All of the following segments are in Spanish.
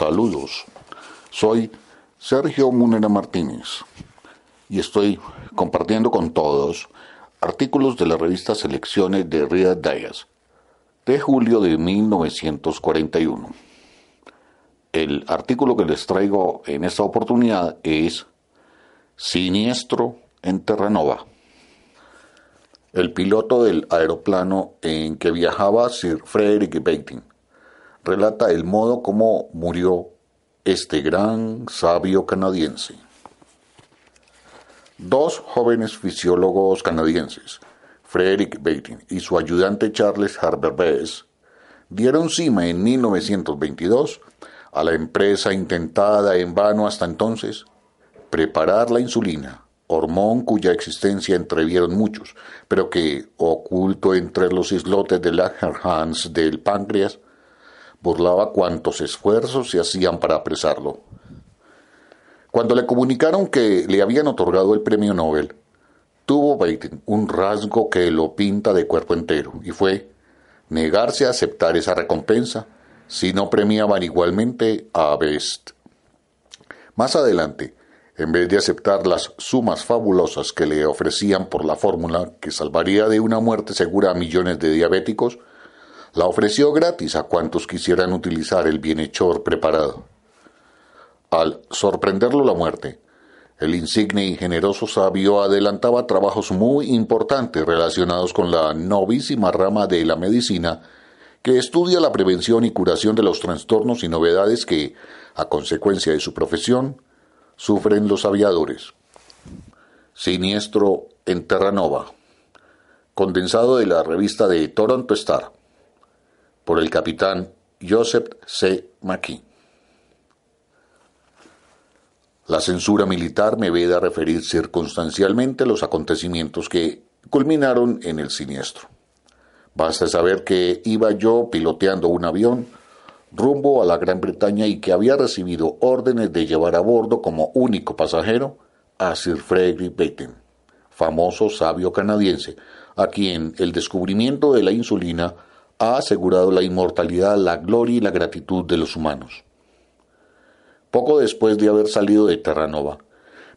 Saludos. Soy Sergio Munera Martínez y estoy compartiendo con todos artículos de la revista Selecciones de Ria Díaz de julio de 1941. El artículo que les traigo en esta oportunidad es Siniestro en Terranova. El piloto del aeroplano en que viajaba Sir Frederick Bacon relata el modo como murió este gran sabio canadiense. Dos jóvenes fisiólogos canadienses, Frederick Bating y su ayudante Charles harbert Bess, dieron cima en 1922 a la empresa intentada en vano hasta entonces, preparar la insulina, hormón cuya existencia entrevieron muchos, pero que, oculto entre los islotes de la Langerhans del páncreas, burlaba cuantos esfuerzos se hacían para apresarlo. Cuando le comunicaron que le habían otorgado el premio Nobel, tuvo Baden un rasgo que lo pinta de cuerpo entero, y fue negarse a aceptar esa recompensa si no premiaban igualmente a Best. Más adelante, en vez de aceptar las sumas fabulosas que le ofrecían por la fórmula que salvaría de una muerte segura a millones de diabéticos, la ofreció gratis a cuantos quisieran utilizar el bienhechor preparado. Al sorprenderlo la muerte, el insigne y generoso sabio adelantaba trabajos muy importantes relacionados con la novísima rama de la medicina que estudia la prevención y curación de los trastornos y novedades que, a consecuencia de su profesión, sufren los aviadores. Siniestro en Terranova, condensado de la revista de Toronto Star por el capitán Joseph C. McKee. La censura militar me veda referir circunstancialmente los acontecimientos que culminaron en el siniestro. Basta saber que iba yo piloteando un avión rumbo a la Gran Bretaña y que había recibido órdenes de llevar a bordo como único pasajero a Sir Frederick Batten, famoso sabio canadiense, a quien el descubrimiento de la insulina ha asegurado la inmortalidad, la gloria y la gratitud de los humanos. Poco después de haber salido de Terranova,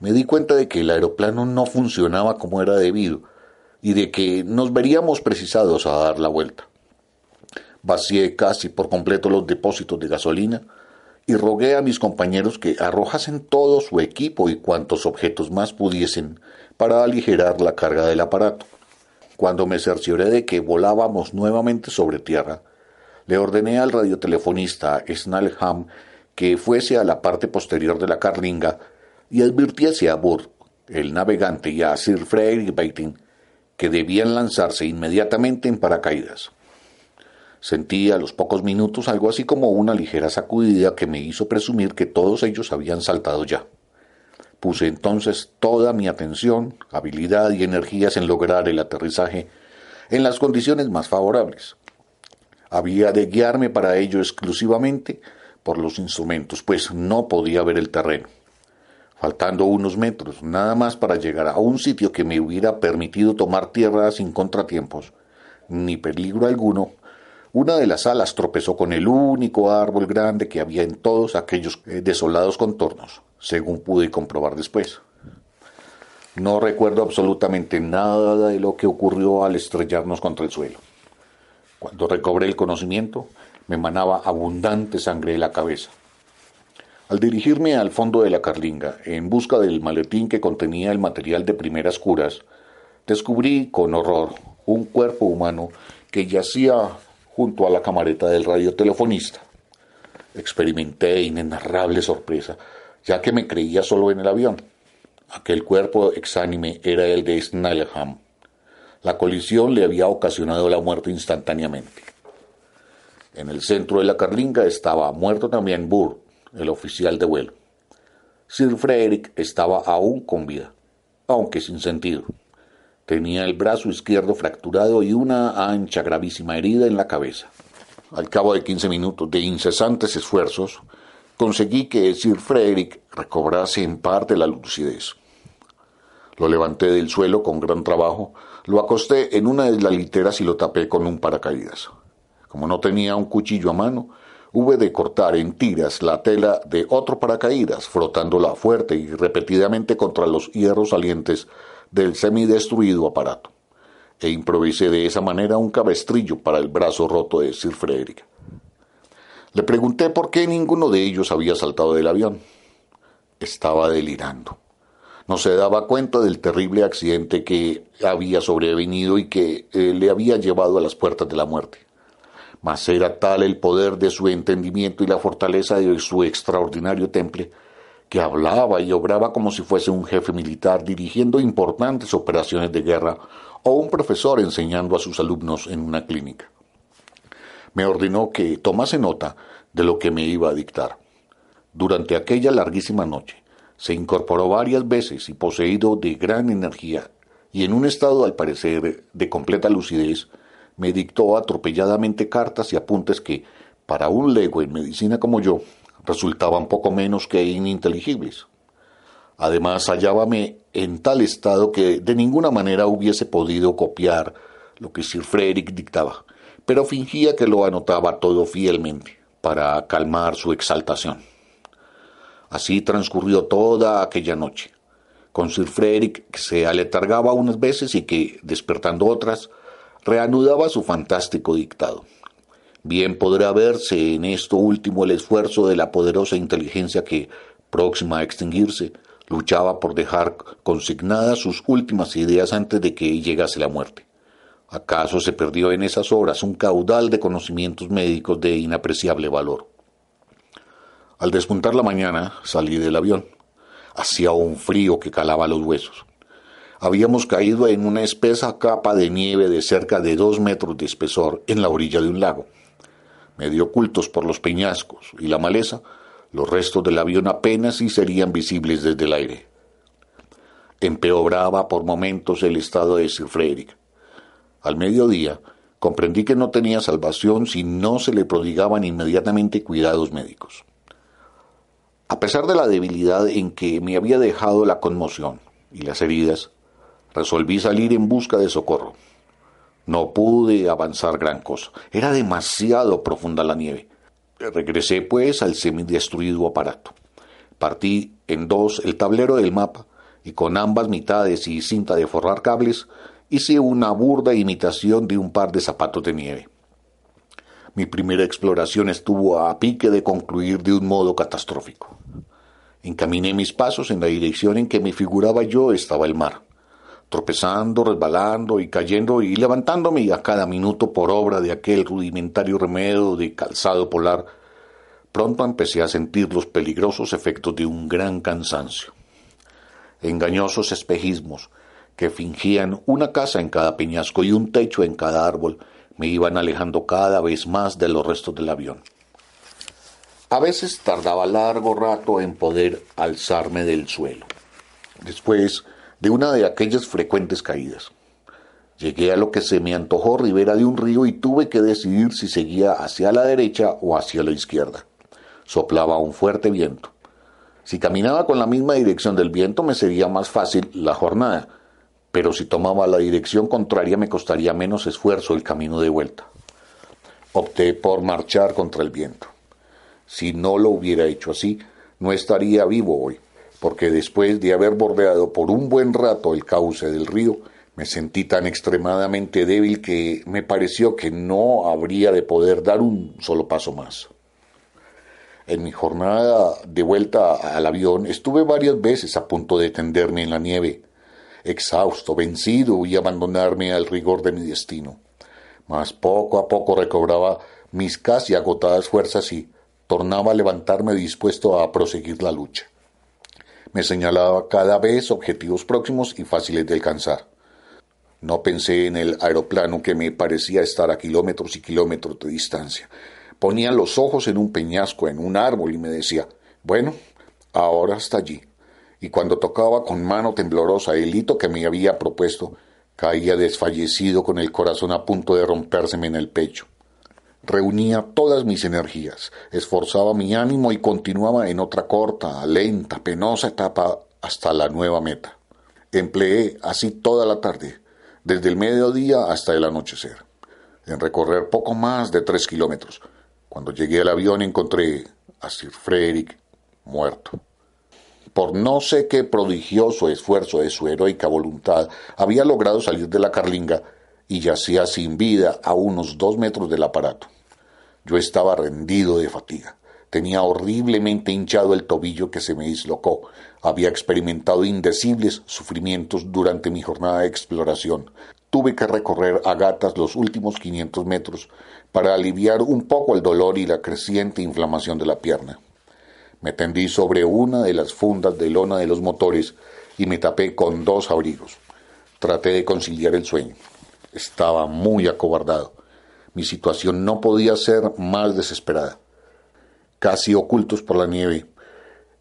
me di cuenta de que el aeroplano no funcionaba como era debido y de que nos veríamos precisados a dar la vuelta. Vacié casi por completo los depósitos de gasolina y rogué a mis compañeros que arrojasen todo su equipo y cuantos objetos más pudiesen para aligerar la carga del aparato. Cuando me cercioré de que volábamos nuevamente sobre tierra, le ordené al radiotelefonista Snellham que fuese a la parte posterior de la carlinga y advirtiese a Burr, el navegante, y a Sir Frederick Baiting que debían lanzarse inmediatamente en paracaídas. Sentí a los pocos minutos algo así como una ligera sacudida que me hizo presumir que todos ellos habían saltado ya. Puse entonces toda mi atención, habilidad y energías en lograr el aterrizaje en las condiciones más favorables. Había de guiarme para ello exclusivamente por los instrumentos, pues no podía ver el terreno. Faltando unos metros, nada más para llegar a un sitio que me hubiera permitido tomar tierra sin contratiempos, ni peligro alguno, una de las alas tropezó con el único árbol grande que había en todos aquellos eh, desolados contornos según pude comprobar después. No recuerdo absolutamente nada de lo que ocurrió al estrellarnos contra el suelo. Cuando recobré el conocimiento, me manaba abundante sangre de la cabeza. Al dirigirme al fondo de la carlinga, en busca del maletín que contenía el material de primeras curas, descubrí con horror un cuerpo humano que yacía junto a la camareta del radiotelefonista. Experimenté inenarrable sorpresa ya que me creía solo en el avión. Aquel cuerpo exánime era el de Snellham. La colisión le había ocasionado la muerte instantáneamente. En el centro de la carlinga estaba muerto también Burr, el oficial de vuelo. Sir Frederick estaba aún con vida, aunque sin sentido. Tenía el brazo izquierdo fracturado y una ancha gravísima herida en la cabeza. Al cabo de quince minutos de incesantes esfuerzos, conseguí que Sir Frederick recobrase en parte la lucidez. Lo levanté del suelo con gran trabajo, lo acosté en una de las literas y lo tapé con un paracaídas. Como no tenía un cuchillo a mano, hube de cortar en tiras la tela de otro paracaídas, frotándola fuerte y repetidamente contra los hierros salientes del semidestruido aparato, e improvisé de esa manera un cabestrillo para el brazo roto de Sir Frederick. Le pregunté por qué ninguno de ellos había saltado del avión. Estaba delirando. No se daba cuenta del terrible accidente que había sobrevenido y que eh, le había llevado a las puertas de la muerte. Mas era tal el poder de su entendimiento y la fortaleza de su extraordinario temple que hablaba y obraba como si fuese un jefe militar dirigiendo importantes operaciones de guerra o un profesor enseñando a sus alumnos en una clínica me ordenó que tomase nota de lo que me iba a dictar. Durante aquella larguísima noche, se incorporó varias veces y poseído de gran energía, y en un estado al parecer de completa lucidez, me dictó atropelladamente cartas y apuntes que, para un lego en medicina como yo, resultaban poco menos que ininteligibles. Además, hallábame en tal estado que de ninguna manera hubiese podido copiar lo que Sir Frederick dictaba, pero fingía que lo anotaba todo fielmente para calmar su exaltación. Así transcurrió toda aquella noche, con Sir Frederick que se aletargaba unas veces y que, despertando otras, reanudaba su fantástico dictado. Bien podrá verse en esto último el esfuerzo de la poderosa inteligencia que, próxima a extinguirse, luchaba por dejar consignadas sus últimas ideas antes de que llegase la muerte. ¿Acaso se perdió en esas obras un caudal de conocimientos médicos de inapreciable valor? Al despuntar la mañana salí del avión. Hacía un frío que calaba los huesos. Habíamos caído en una espesa capa de nieve de cerca de dos metros de espesor en la orilla de un lago. Medio ocultos por los peñascos y la maleza, los restos del avión apenas y serían visibles desde el aire. Empeoraba por momentos el estado de Sir Frederick al mediodía, comprendí que no tenía salvación si no se le prodigaban inmediatamente cuidados médicos. A pesar de la debilidad en que me había dejado la conmoción y las heridas, resolví salir en busca de socorro. No pude avanzar gran cosa. Era demasiado profunda la nieve. Regresé, pues, al semidestruido aparato. Partí en dos el tablero del mapa y con ambas mitades y cinta de forrar cables hice una burda imitación de un par de zapatos de nieve. Mi primera exploración estuvo a pique de concluir de un modo catastrófico. Encaminé mis pasos en la dirección en que me figuraba yo estaba el mar, tropezando, resbalando y cayendo y levantándome a cada minuto por obra de aquel rudimentario remedio de calzado polar. Pronto empecé a sentir los peligrosos efectos de un gran cansancio. Engañosos espejismos, que fingían una casa en cada peñasco y un techo en cada árbol, me iban alejando cada vez más de los restos del avión. A veces tardaba largo rato en poder alzarme del suelo, después de una de aquellas frecuentes caídas. Llegué a lo que se me antojó ribera de un río y tuve que decidir si seguía hacia la derecha o hacia la izquierda. Soplaba un fuerte viento. Si caminaba con la misma dirección del viento me sería más fácil la jornada, pero si tomaba la dirección contraria me costaría menos esfuerzo el camino de vuelta. Opté por marchar contra el viento. Si no lo hubiera hecho así, no estaría vivo hoy, porque después de haber bordeado por un buen rato el cauce del río, me sentí tan extremadamente débil que me pareció que no habría de poder dar un solo paso más. En mi jornada de vuelta al avión estuve varias veces a punto de tenderme en la nieve, exhausto, vencido y abandonarme al rigor de mi destino. Mas poco a poco recobraba mis casi agotadas fuerzas y tornaba a levantarme dispuesto a proseguir la lucha. Me señalaba cada vez objetivos próximos y fáciles de alcanzar. No pensé en el aeroplano que me parecía estar a kilómetros y kilómetros de distancia. Ponía los ojos en un peñasco, en un árbol y me decía, bueno, ahora hasta allí y cuando tocaba con mano temblorosa el hito que me había propuesto, caía desfallecido con el corazón a punto de rompérseme en el pecho. Reunía todas mis energías, esforzaba mi ánimo y continuaba en otra corta, lenta, penosa etapa hasta la nueva meta. Empleé así toda la tarde, desde el mediodía hasta el anochecer, en recorrer poco más de tres kilómetros. Cuando llegué al avión encontré a Sir Frederick muerto por no sé qué prodigioso esfuerzo de su heroica voluntad, había logrado salir de la carlinga y yacía sin vida a unos dos metros del aparato. Yo estaba rendido de fatiga. Tenía horriblemente hinchado el tobillo que se me dislocó. Había experimentado indecibles sufrimientos durante mi jornada de exploración. Tuve que recorrer a gatas los últimos 500 metros para aliviar un poco el dolor y la creciente inflamación de la pierna. Me tendí sobre una de las fundas de lona de los motores y me tapé con dos abrigos. Traté de conciliar el sueño. Estaba muy acobardado. Mi situación no podía ser más desesperada. Casi ocultos por la nieve,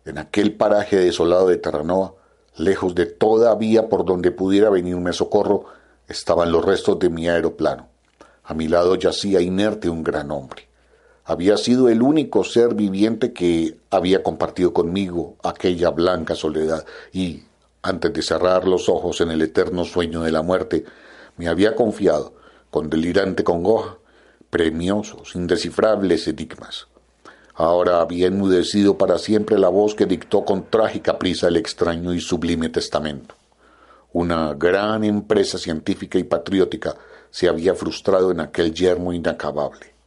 en aquel paraje desolado de Terranova, lejos de toda vía por donde pudiera venirme socorro, estaban los restos de mi aeroplano. A mi lado yacía inerte un gran hombre. Había sido el único ser viviente que había compartido conmigo aquella blanca soledad y, antes de cerrar los ojos en el eterno sueño de la muerte, me había confiado, con delirante congoja, premiosos, indescifrables enigmas. Ahora había enmudecido para siempre la voz que dictó con trágica prisa el extraño y sublime testamento. Una gran empresa científica y patriótica se había frustrado en aquel yermo inacabable.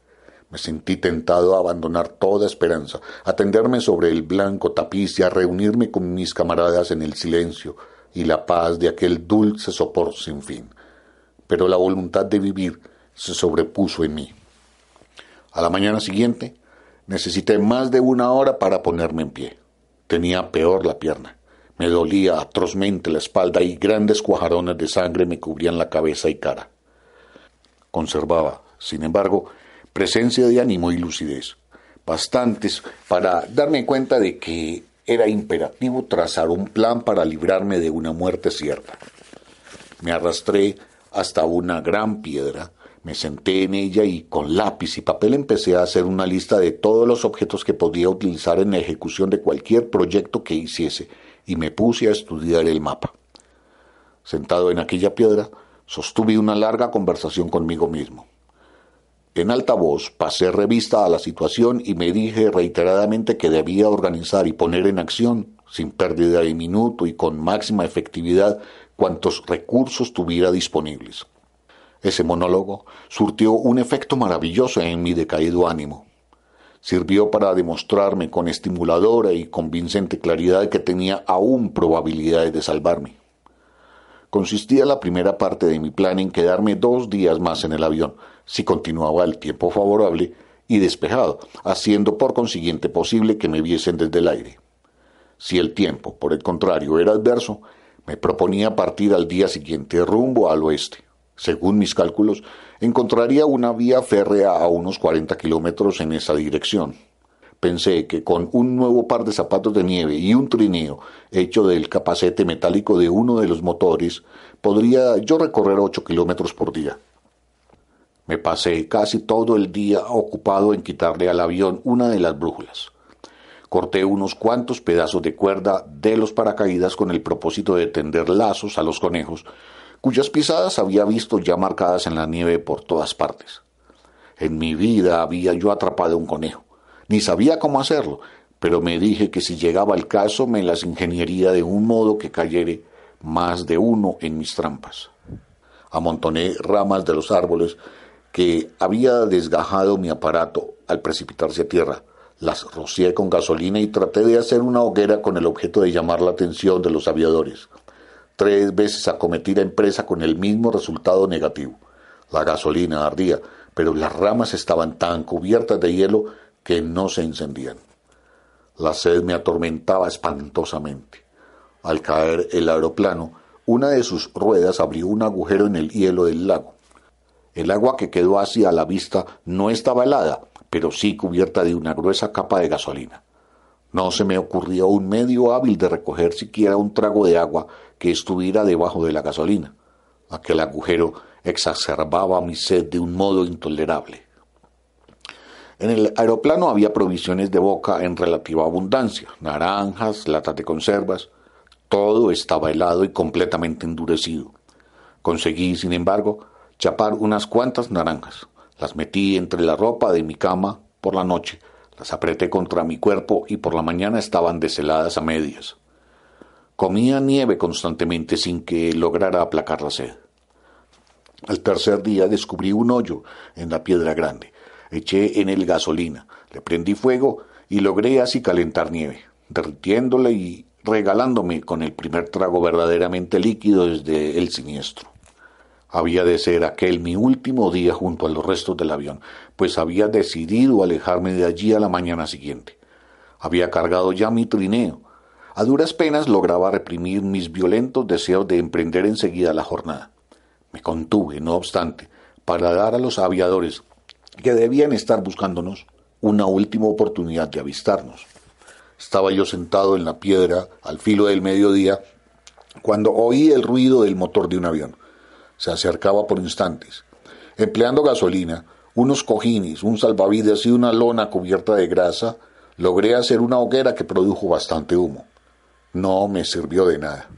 Me sentí tentado a abandonar toda esperanza, a tenderme sobre el blanco tapiz y a reunirme con mis camaradas en el silencio y la paz de aquel dulce sopor sin fin. Pero la voluntad de vivir se sobrepuso en mí. A la mañana siguiente necesité más de una hora para ponerme en pie. Tenía peor la pierna. Me dolía atrozmente la espalda y grandes cuajarones de sangre me cubrían la cabeza y cara. Conservaba, sin embargo, presencia de ánimo y lucidez, bastantes para darme cuenta de que era imperativo trazar un plan para librarme de una muerte cierta. Me arrastré hasta una gran piedra, me senté en ella y con lápiz y papel empecé a hacer una lista de todos los objetos que podía utilizar en la ejecución de cualquier proyecto que hiciese y me puse a estudiar el mapa. Sentado en aquella piedra, sostuve una larga conversación conmigo mismo. En alta voz pasé revista a la situación y me dije reiteradamente que debía organizar y poner en acción, sin pérdida de minuto y con máxima efectividad, cuantos recursos tuviera disponibles. Ese monólogo surtió un efecto maravilloso en mi decaído ánimo. Sirvió para demostrarme con estimuladora y convincente claridad que tenía aún probabilidades de salvarme consistía la primera parte de mi plan en quedarme dos días más en el avión, si continuaba el tiempo favorable y despejado, haciendo por consiguiente posible que me viesen desde el aire. Si el tiempo, por el contrario, era adverso, me proponía partir al día siguiente rumbo al oeste. Según mis cálculos, encontraría una vía férrea a unos 40 kilómetros en esa dirección pensé que con un nuevo par de zapatos de nieve y un trineo hecho del capacete metálico de uno de los motores, podría yo recorrer ocho kilómetros por día. Me pasé casi todo el día ocupado en quitarle al avión una de las brújulas. Corté unos cuantos pedazos de cuerda de los paracaídas con el propósito de tender lazos a los conejos, cuyas pisadas había visto ya marcadas en la nieve por todas partes. En mi vida había yo atrapado un conejo ni sabía cómo hacerlo, pero me dije que si llegaba el caso me las ingeniería de un modo que cayere más de uno en mis trampas. Amontoné ramas de los árboles que había desgajado mi aparato al precipitarse a tierra. Las rocié con gasolina y traté de hacer una hoguera con el objeto de llamar la atención de los aviadores. Tres veces acometí la empresa con el mismo resultado negativo. La gasolina ardía, pero las ramas estaban tan cubiertas de hielo que no se encendían. La sed me atormentaba espantosamente. Al caer el aeroplano, una de sus ruedas abrió un agujero en el hielo del lago. El agua que quedó hacia la vista no estaba helada, pero sí cubierta de una gruesa capa de gasolina. No se me ocurrió un medio hábil de recoger siquiera un trago de agua que estuviera debajo de la gasolina. Aquel agujero exacerbaba mi sed de un modo intolerable. En el aeroplano había provisiones de boca en relativa abundancia, naranjas, latas de conservas, todo estaba helado y completamente endurecido. Conseguí, sin embargo, chapar unas cuantas naranjas. Las metí entre la ropa de mi cama por la noche, las apreté contra mi cuerpo y por la mañana estaban desheladas a medias. Comía nieve constantemente sin que lograra aplacar la sed. Al tercer día descubrí un hoyo en la piedra grande Eché en él gasolina, le prendí fuego y logré así calentar nieve, derritiéndole y regalándome con el primer trago verdaderamente líquido desde el siniestro. Había de ser aquel mi último día junto a los restos del avión, pues había decidido alejarme de allí a la mañana siguiente. Había cargado ya mi trineo. A duras penas lograba reprimir mis violentos deseos de emprender enseguida la jornada. Me contuve, no obstante, para dar a los aviadores que debían estar buscándonos una última oportunidad de avistarnos. Estaba yo sentado en la piedra al filo del mediodía cuando oí el ruido del motor de un avión. Se acercaba por instantes. Empleando gasolina, unos cojines, un salvavidas y una lona cubierta de grasa, logré hacer una hoguera que produjo bastante humo. No me sirvió de nada.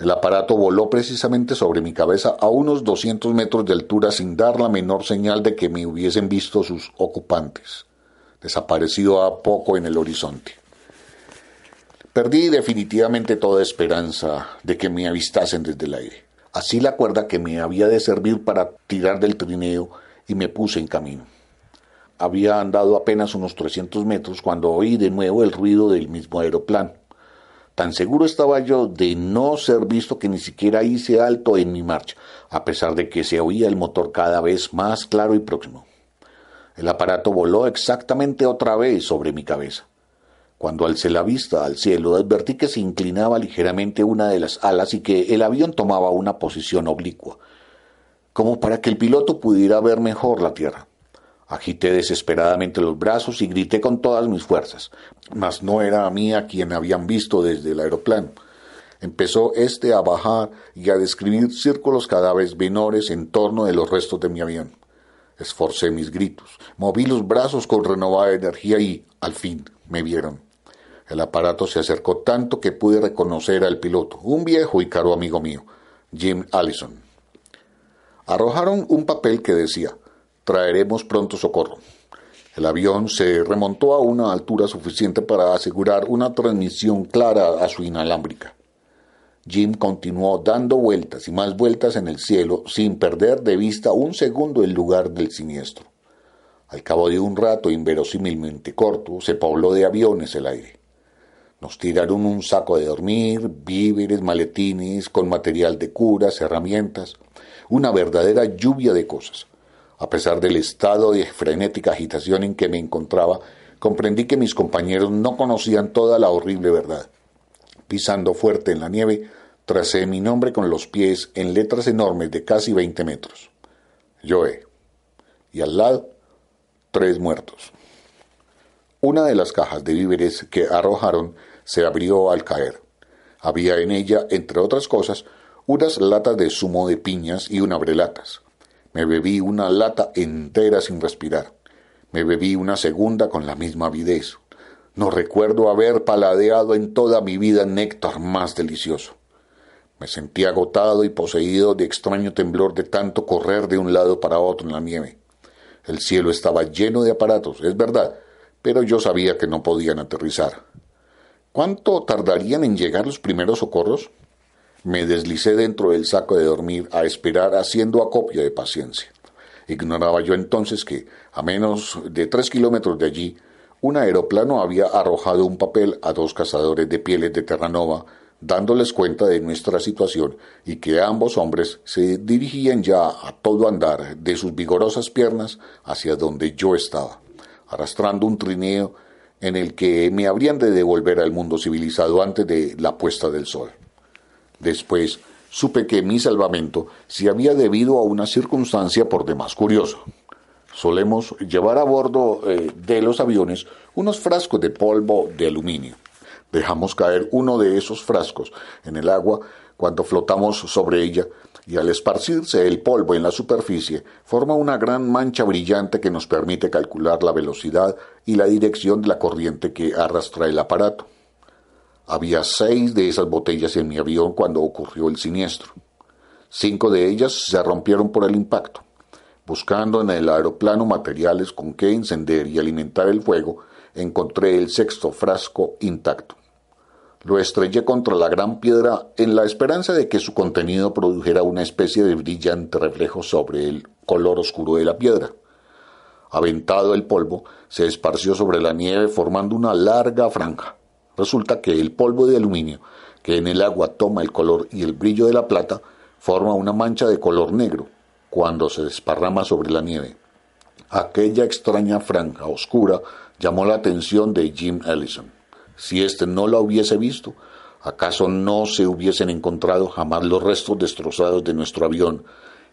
El aparato voló precisamente sobre mi cabeza a unos 200 metros de altura sin dar la menor señal de que me hubiesen visto sus ocupantes, desaparecido a poco en el horizonte. Perdí definitivamente toda esperanza de que me avistasen desde el aire. Así la cuerda que me había de servir para tirar del trineo y me puse en camino. Había andado apenas unos 300 metros cuando oí de nuevo el ruido del mismo aeroplano. Tan seguro estaba yo de no ser visto que ni siquiera hice alto en mi marcha, a pesar de que se oía el motor cada vez más claro y próximo. El aparato voló exactamente otra vez sobre mi cabeza. Cuando alcé la vista al cielo, advertí que se inclinaba ligeramente una de las alas y que el avión tomaba una posición oblicua, como para que el piloto pudiera ver mejor la tierra. Agité desesperadamente los brazos y grité con todas mis fuerzas, mas no era a mí a quien habían visto desde el aeroplano. Empezó este a bajar y a describir círculos cada vez menores en torno de los restos de mi avión. Esforcé mis gritos, moví los brazos con renovada energía y, al fin, me vieron. El aparato se acercó tanto que pude reconocer al piloto, un viejo y caro amigo mío, Jim Allison. Arrojaron un papel que decía traeremos pronto socorro. El avión se remontó a una altura suficiente para asegurar una transmisión clara a su inalámbrica. Jim continuó dando vueltas y más vueltas en el cielo sin perder de vista un segundo el lugar del siniestro. Al cabo de un rato inverosímilmente corto, se pobló de aviones el aire. Nos tiraron un saco de dormir, víveres, maletines, con material de curas, herramientas, una verdadera lluvia de cosas. A pesar del estado de frenética agitación en que me encontraba, comprendí que mis compañeros no conocían toda la horrible verdad. Pisando fuerte en la nieve, tracé mi nombre con los pies en letras enormes de casi veinte metros. Joe. Y al lado, tres muertos. Una de las cajas de víveres que arrojaron se abrió al caer. Había en ella, entre otras cosas, unas latas de zumo de piñas y un abrelatas. Me bebí una lata entera sin respirar. Me bebí una segunda con la misma avidez. No recuerdo haber paladeado en toda mi vida néctar más delicioso. Me sentí agotado y poseído de extraño temblor de tanto correr de un lado para otro en la nieve. El cielo estaba lleno de aparatos, es verdad, pero yo sabía que no podían aterrizar. ¿Cuánto tardarían en llegar los primeros socorros? Me deslicé dentro del saco de dormir a esperar haciendo acopio de paciencia. Ignoraba yo entonces que, a menos de tres kilómetros de allí, un aeroplano había arrojado un papel a dos cazadores de pieles de Terranova, dándoles cuenta de nuestra situación y que ambos hombres se dirigían ya a todo andar de sus vigorosas piernas hacia donde yo estaba, arrastrando un trineo en el que me habrían de devolver al mundo civilizado antes de la puesta del sol. Después supe que mi salvamento se había debido a una circunstancia por demás curiosa. Solemos llevar a bordo eh, de los aviones unos frascos de polvo de aluminio. Dejamos caer uno de esos frascos en el agua cuando flotamos sobre ella y al esparcirse el polvo en la superficie forma una gran mancha brillante que nos permite calcular la velocidad y la dirección de la corriente que arrastra el aparato. Había seis de esas botellas en mi avión cuando ocurrió el siniestro. Cinco de ellas se rompieron por el impacto. Buscando en el aeroplano materiales con que encender y alimentar el fuego, encontré el sexto frasco intacto. Lo estrellé contra la gran piedra en la esperanza de que su contenido produjera una especie de brillante reflejo sobre el color oscuro de la piedra. Aventado el polvo, se esparció sobre la nieve formando una larga franja. Resulta que el polvo de aluminio, que en el agua toma el color y el brillo de la plata, forma una mancha de color negro cuando se desparrama sobre la nieve. Aquella extraña franja oscura llamó la atención de Jim Ellison. Si éste no la hubiese visto, ¿acaso no se hubiesen encontrado jamás los restos destrozados de nuestro avión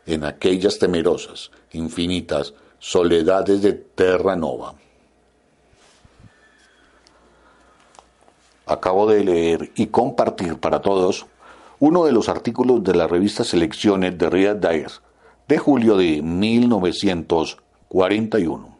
en aquellas temerosas, infinitas soledades de Terra Nova? acabo de leer y compartir para todos uno de los artículos de la revista Selecciones de Riyadh Dyer de julio de 1941.